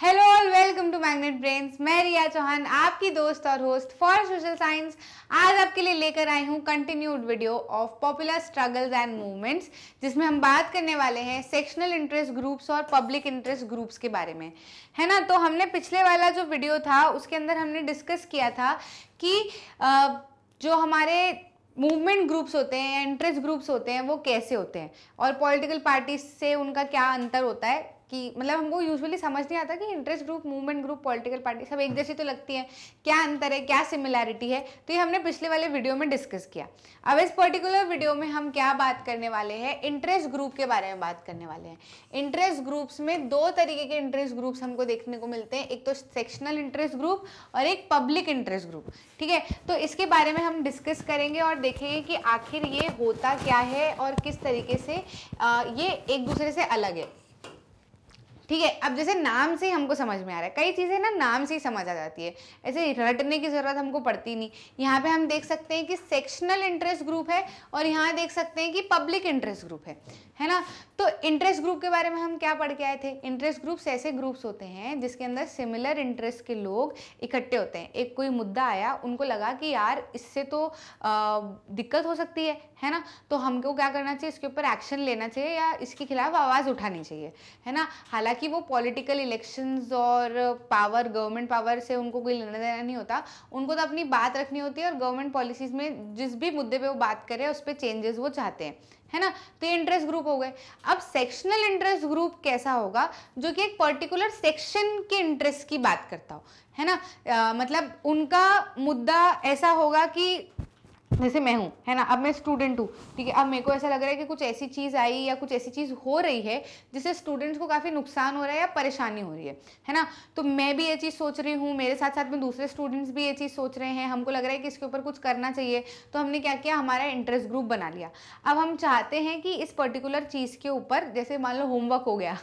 hello all welcome to Magnet Brains मैं रिया चौहान आपकी दोस्त और होस्ट फॉर सोशल साइंस आज आपके लिए लेकर आई हूँ continued video of popular struggles and movements जिसमें हम बात करने वाले हैं सेक्शनल इंटरेस्ट ग्रुप्स और पब्लिक इंटरेस्ट ग्रुप्स के बारे में है ना तो हमने पिछले वाला जो वीडियो था उसके अंदर हमने डिस्कस किया था कि जो हमारे मूवमेंट ग्रुप्स होते हैं इंटरेस्ट ग्रुप्स होते हैं वो कैसे होते हैं और पॉलिटिकल पार्टीज से उनका क्या अंतर होता है कि मतलब हमको यूजुअली समझ नहीं आता कि interest group movement group political party सब एक जैसी तो लगती है क्या अंतर है क्या सिमिलैरिटी है तो ये हमने पिछले वाले वीडियो में डिस्कस किया अब इस पर्टिकुलर वीडियो में हम क्या बात करने वाले हैं इंटरेस्ट ग्रुप के बारे में बात करने वाले हैं इंटरेस्ट ग्रुप्स में दो तरीके के इंटरेस्ट ग्रुप्स हमको देखने को मिलते हैं एक तो सेक्शनल इंटरेस्ट ग्रुप और एक पब्लिक इंटरेस्ट ग्रुप ठीक है तो इसके बारे में हम डिस्कस करेंगे और देखेंगे कि आखिर ये होता क्या है और किस तरीके से ये एक दूसरे से अलग है ठीक है अब जैसे नाम से ही हमको समझ में आ रहा है कई चीज़ें ना नाम से ही समझ आ जाती है ऐसे रटने की ज़रूरत हमको पड़ती नहीं यहाँ पे हम देख सकते हैं कि सेक्शनल इंटरेस्ट ग्रुप है और यहाँ देख सकते हैं कि पब्लिक इंटरेस्ट ग्रुप है है ना तो इंटरेस्ट ग्रुप के बारे में हम क्या पढ़ के आए थे इंटरेस्ट ग्रुप्स ऐसे ग्रुप्स होते हैं जिसके अंदर सिमिलर इंटरेस्ट के लोग इकट्ठे होते हैं एक कोई मुद्दा आया उनको लगा कि यार इससे तो आ, दिक्कत हो सकती है है ना तो हमको क्या करना चाहिए इसके ऊपर एक्शन लेना चाहिए या इसके खिलाफ आवाज़ उठानी चाहिए है ना हालांकि वो पॉलिटिकल इलेक्शंस और पावर गवर्नमेंट पावर से उनको कोई लेना देना नहीं होता उनको तो अपनी बात रखनी होती है और गवर्नमेंट पॉलिसीज़ में जिस भी मुद्दे पर वो बात करें उस पर चेंजेस वो चाहते हैं है ना तो ये इंटरेस्ट ग्रुप हो गए अब सेक्शनल इंटरेस्ट ग्रुप कैसा होगा जो कि एक पर्टिकुलर सेक्शन के इंटरेस्ट की बात करता हो है ना आ, मतलब उनका मुद्दा ऐसा होगा कि जैसे मैं हूँ है ना अब मैं स्टूडेंट हूँ ठीक है अब मेरे को ऐसा लग रहा है कि कुछ ऐसी चीज़ आई या कुछ ऐसी चीज़ हो रही है जिससे स्टूडेंट्स को काफ़ी नुकसान हो रहा है या परेशानी हो रही है है ना तो मैं भी ये चीज़ सोच रही हूँ मेरे साथ साथ में दूसरे स्टूडेंट्स भी ये चीज़ सोच रहे हैं हमको लग रहा है कि इसके ऊपर कुछ करना चाहिए तो हमने क्या किया हमारा इंटरेस्ट ग्रुप बना लिया अब हम चाहते हैं कि इस पर्टिकुलर चीज़ के ऊपर जैसे मान लो होमवर्क हो गया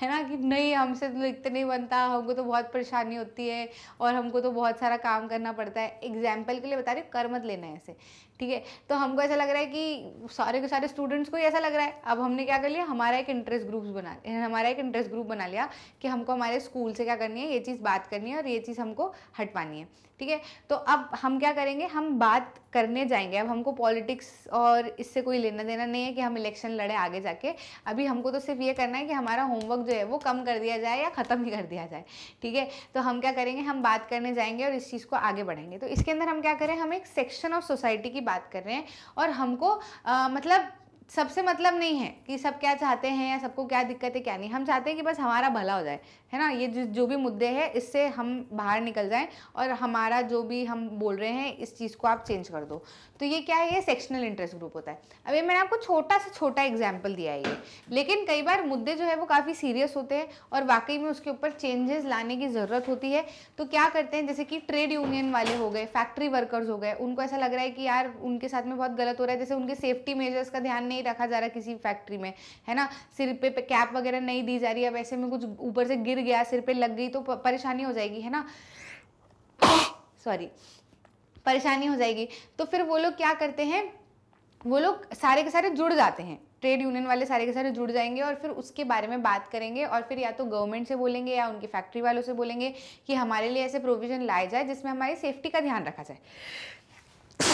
है ना कि नहीं हमसे तो लिखते नहीं बनता हमको तो बहुत परेशानी होती है और हमको तो बहुत सारा काम करना पड़ता है एग्जाम्पल के लिए बता रही कर मत लेना ऐसे ठीक है तो हमको ऐसा लग रहा है कि सारे के सारे स्टूडेंट्स को ही ऐसा लग रहा है अब हमने क्या कर लिया हमारा एक इंटरेस्ट ग्रुप्स बना हमारा एक इंटरेस्ट ग्रुप बना लिया कि हमको हमारे स्कूल से क्या करनी है ये चीज़ बात करनी है और ये चीज़ हमको हटवानी है ठीक है तो अब हम क्या करेंगे हम बात करने जाएंगे अब हमको पॉलिटिक्स और इससे कोई लेना देना नहीं है कि हम इलेक्शन लड़े आगे जाके अभी हमको तो सिर्फ ये करना है कि हमारा होमवर्क जो है वो कम कर दिया जाए या ख़त्म ही कर दिया जाए ठीक है तो हम क्या करेंगे हम बात करने जाएंगे और इस चीज़ को आगे बढ़ेंगे तो इसके अंदर हम क्या करें हम एक सेक्शन ऑफ सोसाइटी की बात कर रहे हैं और हमको आ, मतलब सबसे मतलब नहीं है कि सब क्या चाहते हैं या सबको क्या दिक्कत है क्या नहीं हम चाहते हैं कि बस हमारा भला हो जाए है ना ये जो भी मुद्दे हैं इससे हम बाहर निकल जाएं और हमारा जो भी हम बोल रहे हैं इस चीज़ को आप चेंज कर दो तो ये क्या है ये सेक्शनल इंटरेस्ट ग्रुप होता है अब ये मैंने आपको छोटा से छोटा एग्जाम्पल दिया है ये लेकिन कई बार मुद्दे जो है वो काफ़ी सीरियस होते हैं और वाकई में उसके ऊपर चेंजेस लाने की ज़रूरत होती है तो क्या करते हैं जैसे कि ट्रेड यूनियन वाले हो गए फैक्ट्री वर्कर्स हो गए उनको ऐसा लग रहा है कि यार उनके साथ में बहुत गलत हो रहा है जैसे उनके सेफ्टी मेजर्स का ध्यान नहीं रखा जा रहा किसी फैक्ट्री में है ना सिर पे कैप वगैरह नहीं दी जा रही है अब ऐसे में कुछ ऊपर से गिर गया सिर पे लग गई तो परेशानी हो जाएगी है ना सॉरी परेशानी हो जाएगी तो फिर वो लोग क्या करते हैं वो लोग सारे के सारे जुड़ जाते हैं ट्रेड यूनियन वाले सारे के सारे जुड़ जाएंगे और फिर उसके बारे में बात करेंगे और फिर या तो गवर्नमेंट से बोलेंगे या उनकी फैक्ट्री वालों से बोलेंगे कि हमारे लिए ऐसे प्रोविज़न लाया जाए जिसमें हमारी सेफ्टी का ध्यान रखा जाए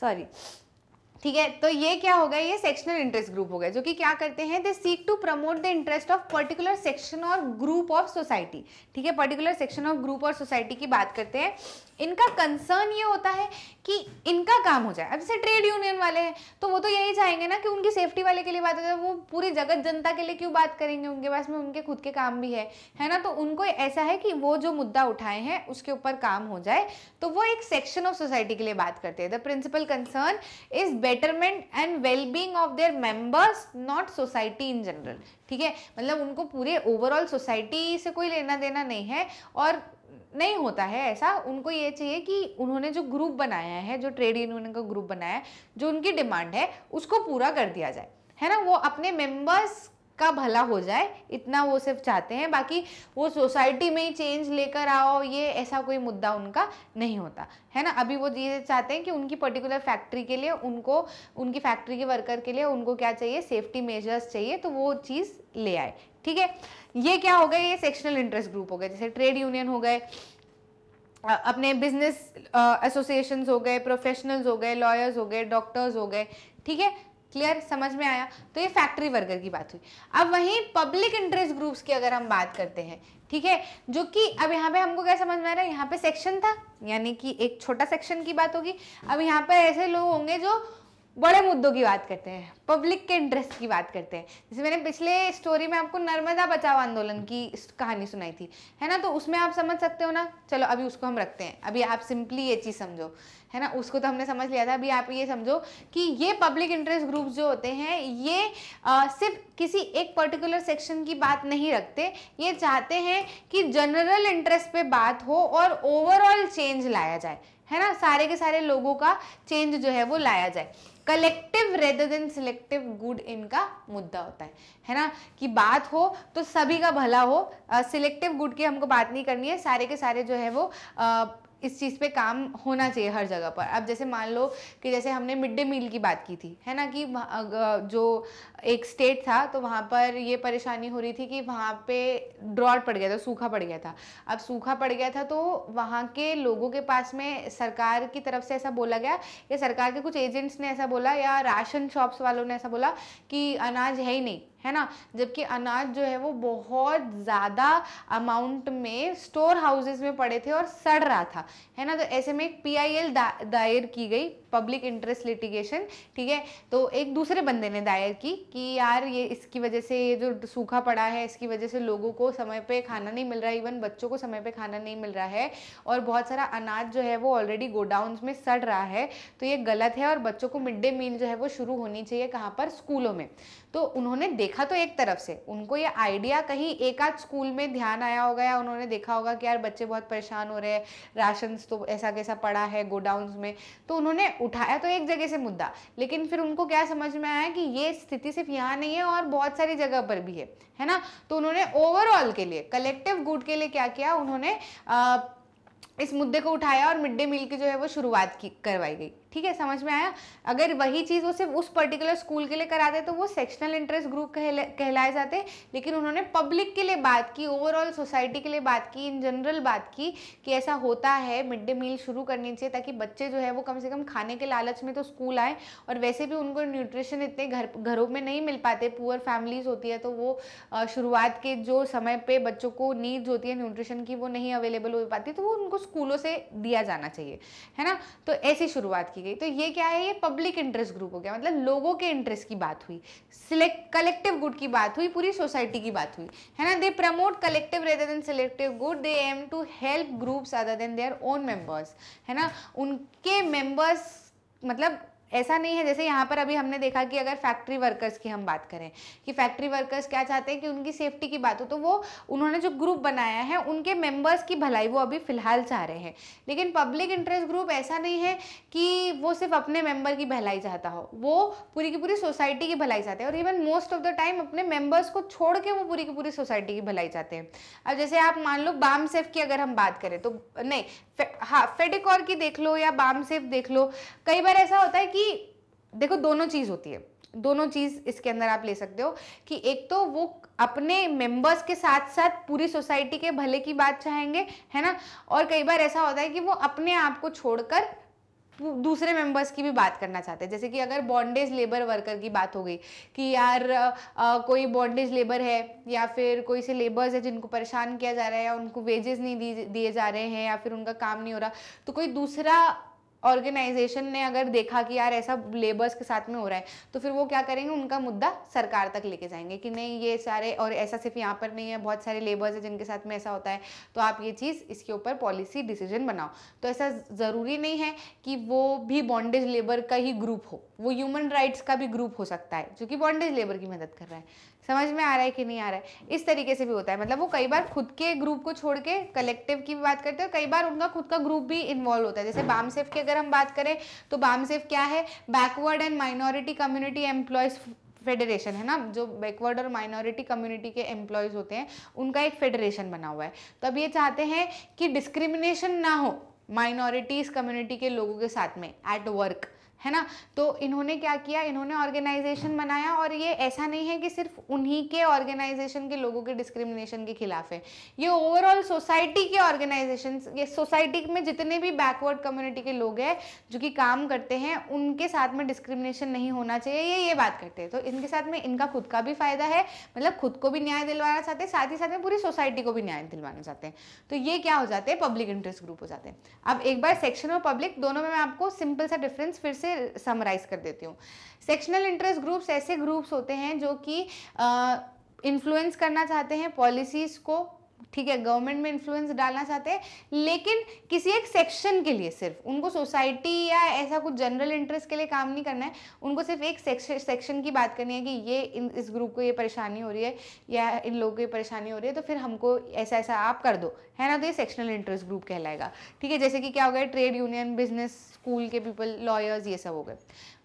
सॉरी ठीक है तो ये क्या हो गया ये सेक्शनल इंटरेस्ट ग्रुप हो गया जो कि क्या करते हैं they seek to promote the interest of particular section और ग्रुप ऑफ सोसाइटी ठीक है पर्टिकुलर सेक्शन ऑफ ग्रुप और सोसाइटी की बात करते हैं इनका कंसर्न ये होता है कि इनका काम हो जाए अब जैसे ट्रेड यूनियन वाले हैं तो वो तो यही चाहेंगे ना कि उनकी सेफ्टी वाले के लिए बात करें वो पूरी जगत जनता के लिए क्यों बात करेंगे उनके पास में उनके खुद के काम भी है है ना तो उनको ऐसा है कि वो जो मुद्दा उठाए हैं उसके ऊपर काम हो जाए तो वो एक सेक्शन ऑफ सोसाइटी के लिए बात करते हैं the principal concern is betterment and wellbeing of their members not society in general ठीक है मतलब उनको पूरे ओवरऑल सोसाइटी से कोई लेना देना नहीं है और नहीं होता है ऐसा उनको ये चाहिए कि उन्होंने जो ग्रुप बनाया है जो ट्रेड यूनियन का ग्रुप बनाया है जो उनकी डिमांड है उसको पूरा कर दिया जाए है ना वो अपने मेंबर्स का भला हो जाए इतना वो सिर्फ चाहते हैं बाकी वो सोसाइटी में ही चेंज लेकर आओ ये ऐसा कोई मुद्दा उनका नहीं होता है ना अभी वो ये चाहते हैं कि उनकी पर्टिकुलर फैक्ट्री के लिए उनको उनकी फैक्ट्री के वर्कर के लिए उनको क्या चाहिए सेफ्टी मेजर्स चाहिए तो वो चीज़ ले आए ठीक है ये क्या हो गए ये सेक्शनल इंटरेस्ट ग्रुप हो गए जैसे ट्रेड यूनियन हो गए अपने बिजनेस एसोसिएशंस हो गए प्रोफेशनल्स हो गए लॉयर्स हो गए डॉक्टर्स हो गए ठीक है क्लियर समझ में आया तो ये फैक्ट्री वर्कर की बात हुई अब वहीं पब्लिक इंटरेस्ट ग्रुप्स की अगर हम बात करते हैं ठीक है जो कि अब यहाँ पे हमको क्या समझ में आ रहा है यहाँ पे सेक्शन था यानी कि एक छोटा सेक्शन की बात होगी अब यहाँ पे ऐसे लोग होंगे जो बड़े मुद्दों की बात करते हैं पब्लिक के इंटरेस्ट की बात करते हैं जैसे मैंने पिछले स्टोरी में आपको नर्मदा बचाओ आंदोलन की कहानी सुनाई थी है ना तो उसमें आप समझ सकते हो ना चलो अभी उसको हम रखते हैं अभी आप सिंपली ये चीज़ समझो है ना उसको तो हमने समझ लिया था अभी आप ये समझो कि ये पब्लिक इंटरेस्ट ग्रुप जो होते हैं ये आ, सिर्फ किसी एक पर्टिकुलर सेक्शन की बात नहीं रखते ये चाहते हैं कि जनरल इंटरेस्ट पे बात हो और ओवरऑल चेंज लाया जाए है ना सारे के सारे लोगों का चेंज जो है वो लाया जाए collective rather than selective good इनका मुद्दा होता है है ना कि बात हो तो सभी का भला हो सिलेक्टिव गुड की हमको बात नहीं करनी है सारे के सारे जो है वो uh, इस चीज़ पे काम होना चाहिए हर जगह पर अब जैसे मान लो कि जैसे हमने मिड डे मील की बात की थी है ना कि जो एक स्टेट था तो वहाँ पर ये परेशानी हो रही थी कि वहाँ पे ड्रॉट पड़ गया था सूखा पड़ गया था अब सूखा पड़ गया था तो वहाँ के लोगों के पास में सरकार की तरफ से ऐसा बोला गया या सरकार के कुछ एजेंट्स ने ऐसा बोला या राशन शॉप्स वालों ने ऐसा बोला कि अनाज है ही नहीं है ना जबकि अनाज जो है वो बहुत ज़्यादा अमाउंट में स्टोर हाउसेज में पड़े थे और सड़ रहा था है ना तो ऐसे में एक पी दायर की गई पब्लिक इंटरेस्ट लिटिगेशन ठीक है तो एक दूसरे बंदे ने दायर की कि यार ये इसकी वजह से ये जो सूखा पड़ा है इसकी वजह से लोगों को समय पे खाना नहीं मिल रहा है इवन बच्चों को समय पे खाना नहीं मिल रहा है और बहुत सारा अनाज जो है वो ऑलरेडी गोडाउन में सड़ रहा है तो ये गलत है और बच्चों को मिड डे मील जो है वो शुरू होनी चाहिए कहाँ पर स्कूलों में तो उन्होंने देखा तो एक तरफ से उनको ये आइडिया कहीं एक आध स्कूल में ध्यान आया होगा या उन्होंने देखा होगा कि यार बच्चे बहुत परेशान हो रहे हैं राशन तो ऐसा कैसा पड़ा है गोडाउन्स में तो उन्होंने उठाया तो एक जगह से मुद्दा लेकिन फिर उनको क्या समझ में आया कि ये स्थिति सिर्फ यहाँ नहीं है और बहुत सारी जगह पर भी है है ना तो उन्होंने ओवरऑल के लिए कलेक्टिव गुड के लिए क्या किया उन्होंने आ, इस मुद्दे को उठाया और मिड डे मील की जो है वो शुरुआत की करवाई गई ठीक है समझ में आया अगर वही चीज़ वो सिर्फ उस पर्टिकुलर स्कूल के लिए कराते तो वो सेक्शनल इंटरेस्ट ग्रुप कहला, कहलाए जाते लेकिन उन्होंने पब्लिक के लिए बात की ओवरऑल सोसाइटी के लिए बात की इन जनरल बात की कि ऐसा होता है मिड डे मील शुरू करनी चाहिए ताकि बच्चे जो है वो कम से कम खाने के लालच में तो स्कूल आए और वैसे भी उनको न्यूट्रिशन इतने घर घरों में नहीं मिल पाते पुअर फैमिलीज होती है तो वो शुरुआत के जो समय पर बच्चों को नीड्स होती है न्यूट्रिशन की वो नहीं अवेलेबल हो पाती तो वो उनको स्कूलों से दिया जाना चाहिए है ना तो ऐसी शुरुआत की गई तो ये क्या है ये पब्लिक इंटरेस्ट ग्रुप हो गया मतलब लोगों के इंटरेस्ट की बात हुई सिलेक्ट कलेक्टिव गुड की बात हुई पूरी सोसाइटी की बात हुई है ना they promote collective rather than selective good they aim to help groups other than their own members है ना उनके मेम्बर्स मतलब ऐसा नहीं है जैसे यहाँ पर अभी हमने देखा कि अगर फैक्ट्री वर्कर्स की हम बात करें कि फैक्ट्री वर्कर्स क्या चाहते हैं कि उनकी सेफ्टी की बात हो तो वो उन्होंने जो ग्रुप बनाया है उनके मेंबर्स की भलाई वो अभी फ़िलहाल चाह रहे हैं लेकिन पब्लिक इंटरेस्ट ग्रुप ऐसा नहीं है कि वो सिर्फ अपने मेंबर की भलाई चाहता हो वो पूरी की पूरी सोसाइटी की भलाई चाहते हैं और even most of the time अपने मेम्बर्स को छोड़ के वो पूरी की पूरी सोसाइटी की भलाई चाहते हैं अब जैसे आप मान लो बाम सेफ की अगर हम बात करें तो नहीं हाँ फेडिकॉर की देख लो या बाम सेफ देख लो कई बार ऐसा होता है कि कि देखो दोनों चीज़ होती है दोनों चीज़ इसके अंदर आप ले सकते हो कि एक तो वो अपने मेंबर्स के साथ साथ पूरी सोसाइटी के भले की बात चाहेंगे है ना और कई बार ऐसा होता है कि वो अपने आप को छोड़कर दूसरे मेंबर्स की भी बात करना चाहते हैं जैसे कि अगर बॉन्डेज लेबर वर्कर की बात हो गई कि यार आ, कोई बॉन्डेज लेबर है या फिर कोई से लेबर्स है जिनको परेशान किया जा रहा है या उनको वेजेस नहीं दिए जा रहे हैं या फिर उनका काम नहीं हो रहा तो कोई दूसरा ऑर्गेनाइजेशन ने अगर देखा कि यार ऐसा लेबर्स के साथ में हो रहा है तो फिर वो क्या करेंगे उनका मुद्दा सरकार तक लेके जाएंगे कि नहीं ये सारे और ऐसा सिर्फ यहाँ पर नहीं है बहुत सारे लेबर्स हैं जिनके साथ में ऐसा होता है तो आप ये चीज़ इसके ऊपर पॉलिसी डिसीजन बनाओ तो ऐसा ज़रूरी नहीं है कि वो भी बॉन्डेज लेबर का ही ग्रुप हो वो ह्यूमन राइट्स का भी ग्रुप हो सकता है जो कि बॉन्डेज लेबर की मदद कर रहा है समझ में आ रहा है कि नहीं आ रहा है इस तरीके से भी होता है मतलब वो कई बार खुद के ग्रुप को छोड़ के कलेक्टिव की भी बात करते हैं कई बार उनका खुद का ग्रुप भी इन्वॉल्व होता है जैसे बामसेफ की अगर हम बात करें तो बामसेफ क्या है backward and minority community employees federation है ना जो बैकवर्ड और माइनॉरिटी कम्युनिटी के एम्प्लॉयज़ होते हैं उनका एक फेडरेशन बना हुआ है तो अब ये चाहते हैं कि डिस्क्रिमिनेशन ना हो माइनॉरिटीज़ कम्युनिटी के लोगों के साथ में एट वर्क है ना तो इन्होंने क्या किया इन्होंने ऑर्गेनाइजेशन बनाया और ये ऐसा नहीं है कि सिर्फ उन्हीं के ऑर्गेनाइजेशन के लोगों के डिस्क्रिमिनेशन के खिलाफ है ये ओवरऑल सोसाइटी के ऑर्गेनाइजेशन ये सोसाइटी में जितने भी बैकवर्ड कम्युनिटी के लोग हैं जो कि काम करते हैं उनके साथ में डिस्क्रिमिनेशन नहीं होना चाहिए ये ये बात करते हैं तो इनके साथ में इनका खुद का भी फायदा है मतलब खुद को भी न्याय दिलवाना चाहते हैं साथ ही साथ में पूरी सोसाइटी को भी न्याय दिलवाना चाहते हैं तो ये क्या हो जाते हैं पब्लिक इंटरेस्ट ग्रुप हो जाते हैं अब एक बार सेक्शन और पब्लिक दोनों में मैं आपको सिंपल सा डिफरेंस फिर से से समराइज कर देती हूँ सेक्शनल इंटरेस्ट ग्रुप्स ऐसे ग्रुप्स होते हैं जो कि इन्फ्लुएंस करना चाहते हैं पॉलिसीज़ को ठीक है गवर्नमेंट में इन्फ्लुएंस डालना चाहते हैं लेकिन किसी एक सेक्शन के लिए सिर्फ उनको सोसाइटी या ऐसा कुछ जनरल इंटरेस्ट के लिए काम नहीं करना है उनको सिर्फ एक सेक्शन सेक्शन की बात करनी है कि ये इन इस ग्रुप को ये परेशानी हो रही है या इन लोगों को ये परेशानी हो रही है तो फिर हमको ऐसा ऐसा आप कर दो है ना तो ये सेक्शनल इंटरेस्ट ग्रुप कहलाएगा ठीक है जैसे कि क्या हो गया ट्रेड यूनियन बिजनेस स्कूल के पीपल लॉयर्स ये सब हो गए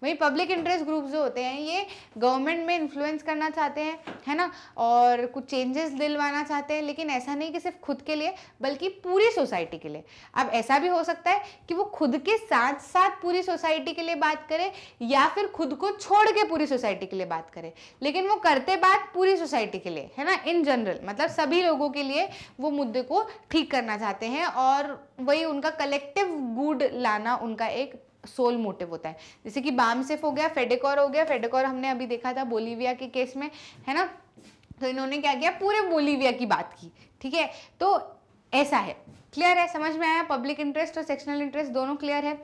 वहीं पब्लिक इंटरेस्ट ग्रुप जो होते हैं ये गवर्नमेंट में इन्फ्लुएंस करना चाहते हैं है ना और कुछ चेंजेस दिलवाना चाहते हैं लेकिन ऐसा नहीं कि सिर्फ खुद के लिए बल्कि पूरी सोसाइटी के लिए अब ऐसा भी हो सकता है कि वो खुद के साथ साथ पूरी सोसाइटी के लिए बात करे या फिर खुद को छोड़ के पूरी सोसाइटी के लिए बात करे लेकिन वो करते बात पूरी सोसाइटी के लिए है ना इन जनरल मतलब सभी लोगों के लिए वो मुद्दे को ठीक करना चाहते हैं और वही उनका कलेक्टिव गुड लाना उनका एक सोल मोटिव होता है जैसे कि बामसेफ हो गया फेडेकोर हो गया फेडेकोर हमने अभी देखा था बोलीविया के केस में है ना तो इन्होंने क्या किया पूरे बोलीविया की बात की ठीक है तो ऐसा है क्लियर है समझ में आया पब्लिक इंटरेस्ट और सेक्शनल इंटरेस्ट दोनों क्लियर है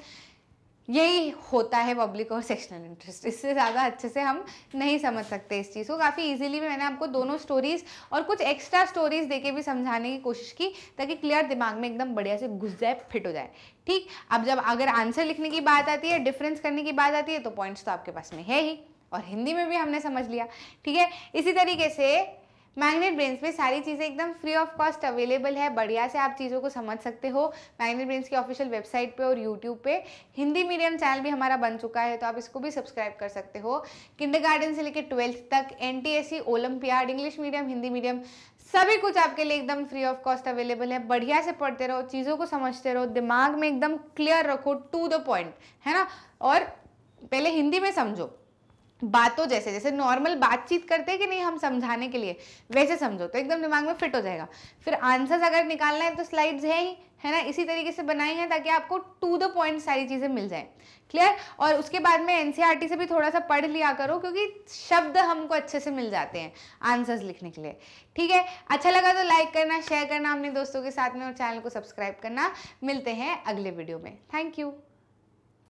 यही होता है पब्लिक और सेक्शनल इंटरेस्ट इससे ज़्यादा अच्छे से हम नहीं समझ सकते इस चीज़ को काफ़ी इजीली मैंने आपको दोनों स्टोरीज़ और कुछ एक्स्ट्रा स्टोरीज़ देके भी समझाने की कोशिश की ताकि क्लियर दिमाग में एकदम बढ़िया से घुस जाए फिट हो जाए ठीक अब जब अगर आंसर लिखने की बात आती है डिफरेंस करने की बात आती है तो पॉइंट्स तो आपके पास में है ही और हिंदी में भी हमने समझ लिया ठीक है इसी तरीके से मैग्नेट ब्रेन्स में सारी चीज़ें एकदम फ्री ऑफ कॉस्ट अवेलेबल है बढ़िया से आप चीज़ों को समझ सकते हो मैग्नेट ब्रेन्स की ऑफिशियल वेबसाइट पे और यूट्यूब पे हिंदी मीडियम चैनल भी हमारा बन चुका है तो आप इसको भी सब्सक्राइब कर सकते हो किंडर से लेकर ट्वेल्थ तक N T olympiad English medium Hindi medium सभी कुछ आपके लिए एकदम फ्री ऑफ कॉस्ट अवेलेबल है बढ़िया से पढ़ते रहो चीज़ों को समझते रहो दिमाग में एकदम क्लियर रखो टू द पॉइंट है ना और पहले हिंदी में समझो बातों जैसे जैसे नॉर्मल बातचीत करते हैं कि नहीं हम समझाने के लिए वैसे समझो तो एकदम दिमाग में फिट हो जाएगा फिर आंसर्स अगर निकालना है तो स्लाइड्स है ही है ना इसी तरीके से बनाई है ताकि आपको टू द पॉइंट सारी चीज़ें मिल जाएं क्लियर और उसके बाद में एनसीईआरटी e से भी थोड़ा सा पढ़ लिया करो क्योंकि शब्द हमको अच्छे से मिल जाते हैं आंसर्स लिखने के लिए ठीक है अच्छा लगा तो लाइक करना शेयर करना अपने दोस्तों के साथ में और चैनल को सब्सक्राइब करना मिलते हैं अगले वीडियो में थैंक यू